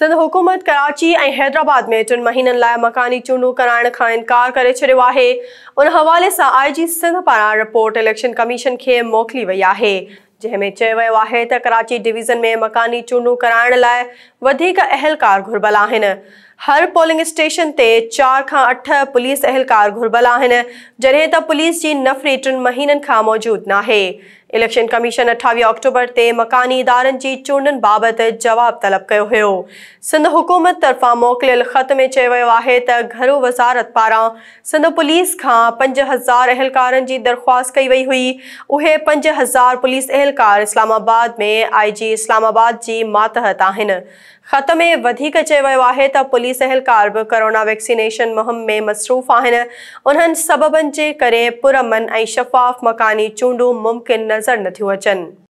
सिंध हुकूमत कराची ऐं हैदराबाद में टिनि महीन मकानी चूडू कराइण खां इनकार करे उन हवाले से आई जी सिंध पारां रिपोर्ट इलेक्शन कमीशन के मोकली वही है जैमें त कराची डिवीज़न में मकानी चूंडूं कराइण लाइ वधीक अहलकार घुर्बल आहिनि हर पोलिंग स्टेशन ते चार खां अठ पुलिस अहलकार घुर्बल आहिनि जॾहिं त पुलिस जी नफ़री टिन महीननि खां मौजूदु नाहे इलेक्शन कमीशन अठावीह अक्टूबर ते मकानी इदारनि जी चूंडनि बाबति जवाब तलब कयो हो सिंध हुकूमत तरफा मोकिलियल ख़त में चयो आहे त घरू वज़ारत पारां सिंध पुलिस खां पंज हज़ार अहलकारनि जी दरख़्वास्त कई वई हुई उहे पंज हज़ार पुलिस अहलकार इस्लामाबाद में आई जी इस्लामाबाद जी मातहत आहिनि खत में चयो वियो त पुलिस एहलकार भी कोरोना वैक्सीनेशन मुहिम में मसरूफ़ आहिनि उन्हें सबबन के करमन शफ़ाफ़ मकानी चूडू मुमकिन नज़र नथियूं अचन